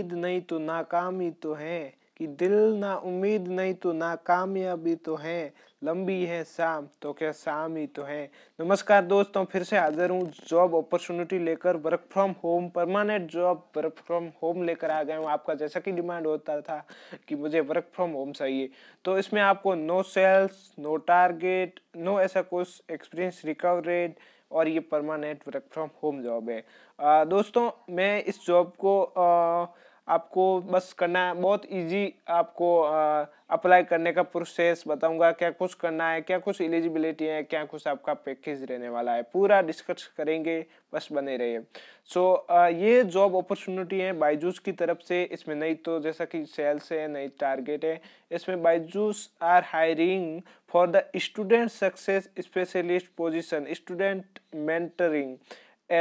उम्मीद नहीं तो नाकामी तो है कि दिल ना उम्मीद नहीं तो नाकामयाबी तो है लंबी है शाम तो क्या शाम ही तो है नमस्कार दोस्तों फिर से हाजिर हूँ जॉब अपॉर्चुनिटी लेकर work from home permanent job work from home लेकर आ गए हूँ आपका जैसा कि डिमांड होता था कि मुझे वर्क फ्रॉम होम चाहिए तो इसमें आपको no sales no target no ऐसा कुछ एक्सपीरियंस रिकवरेड और ये permanent work from home job है आ, दोस्तों मैं इस जॉब को आ, आपको बस करना है बहुत इजी आपको अप्लाई करने का प्रोसेस बताऊंगा क्या कुछ करना है क्या कुछ एलिजिबिलिटी है क्या कुछ आपका पैकेज रहने वाला है पूरा डिस्कस करेंगे बस बने रहिए सो so, ये जॉब अपॉर्चुनिटी है बाईजूस की तरफ से इसमें नई तो जैसा कि सेल्स है नई टारगेट है इसमें Byju's are hiring for the student success specialist position student mentoring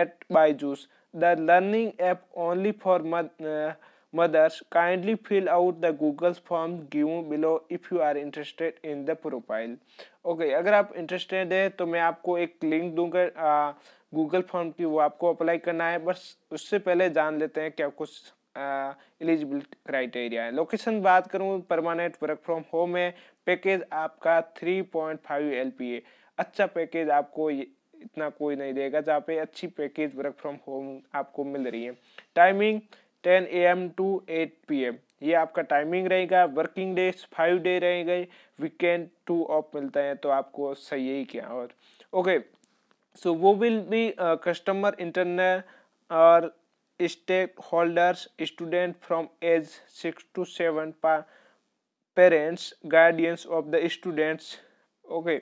at Byju's the learning app only for mothers kindly fill out the Google form give below if you are interested in the profile okay अगर आप interested है तो मैं आपको एक link दूंगा Google form की वो आपको अप्लाई करना है बस उससे पहले जान लेते हैं क्या कुछ एलिजिबिलिटी क्राइटेरिया है लोकेशन बात करूँ परमानेंट वर्क फ्रॉम होम है पैकेज आपका three point five L P है अच्छा पैकेज आपको इतना कोई नहीं देगा जहाँ पे अच्छी पैकेज वर्क फ्रॉम होम आपको मिल रही है timing ten A M to eight P M ये आपका टाइमिंग रहेगा वर्किंग डेज फाइव डे रहेंगे वीकेंड टू ऑफ मिलते हैं तो आपको सही ही क्या और ओके सो वो विल बी कस्टमर इंटरनल और stakeholders student from age six to seven पा parents guardians of the students okay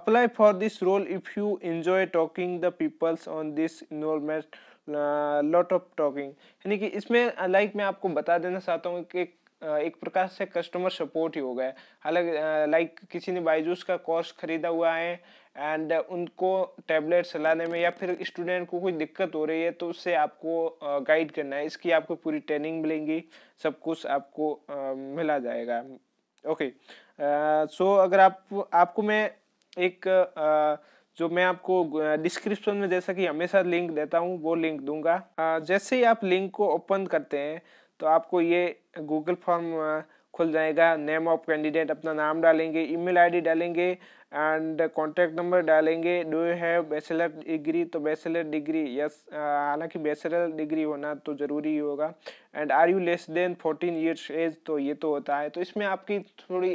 apply for this role if you enjoy talking the peoples on this enrollment lot of talking यानी कि इसमें like मैं आपको बता देना चाहता हूँ कि एक प्रकार से कस्टमर सपोर्ट ही हो गया हालांकि लाइक किसी ने बायजूस का कोर्स खरीदा हुआ है एंड उनको टैबलेट चलाने में या फिर स्टूडेंट को कोई दिक्कत हो रही है तो उससे आपको गाइड करना है इसकी आपको पूरी ट्रेनिंग मिलेंगी सब कुछ आपको मिला जाएगा ओके सो अगर आप आपको मैं एक आ, जो मैं आपको डिस्क्रिप्शन में जैसा कि हमेशा लिंक देता हूँ वो लिंक दूंगा जैसे ही आप लिंक को ओपन करते हैं तो आपको ये गूगल फॉर्म खुल जाएगा नेम ऑफ कैंडिडेट अपना नाम डालेंगे ईमेल आईडी डालेंगे एंड कॉन्टैक्ट नंबर डालेंगे do you have bachelor degree तो बैचलर डिग्री यस हालांकि बैचलर डिग्री होना तो ज़रूरी ही होगा and are you less than fourteen years age तो ये तो होता है तो इसमें आपकी थोड़ी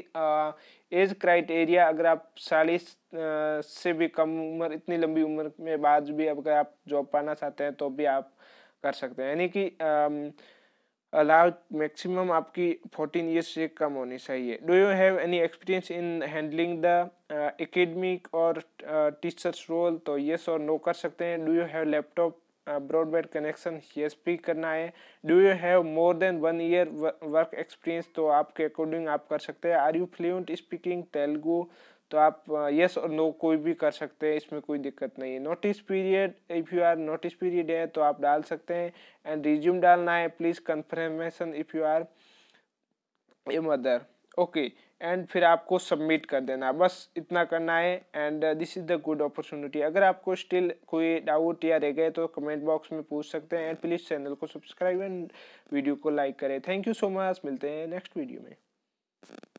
एज क्राइटेरिया अगर आप चालीस से भी कम उम्र इतनी लंबी उम्र में बाद भी अगर आप जॉब पाना चाहते हैं तो भी आप कर सकते हैं यानी कि अलाउड मैक्सिमम आपकी फोर्टीन ईयर्स से कम होनी चाहिए do you have any experience in handling the academic और टीचर्स रोल तो येस और नो कर सकते हैं do you have laptop broadband connection yes भी करना है do you have more than one year work experience तो आपके अकॉर्डिंग आप कर सकते हैं are you fluent speaking Telugu तो आप यस और नो कोई भी कर सकते हैं इसमें कोई दिक्कत नहीं है notice period if you are notice period है तो आप डाल सकते हैं एंड रिज्यूम डालना है please confirmation if you are a mother okay and फिर आपको सबमिट कर देना बस इतना करना है and this is the good opportunity अगर आपको स्टिल कोई डाउट या रह गए तो कमेंट बॉक्स में पूछ सकते हैं एंड प्लीज़ चैनल को सब्सक्राइब एंड वीडियो को लाइक करें थैंक यू सो मच मिलते हैं नेक्स्ट वीडियो में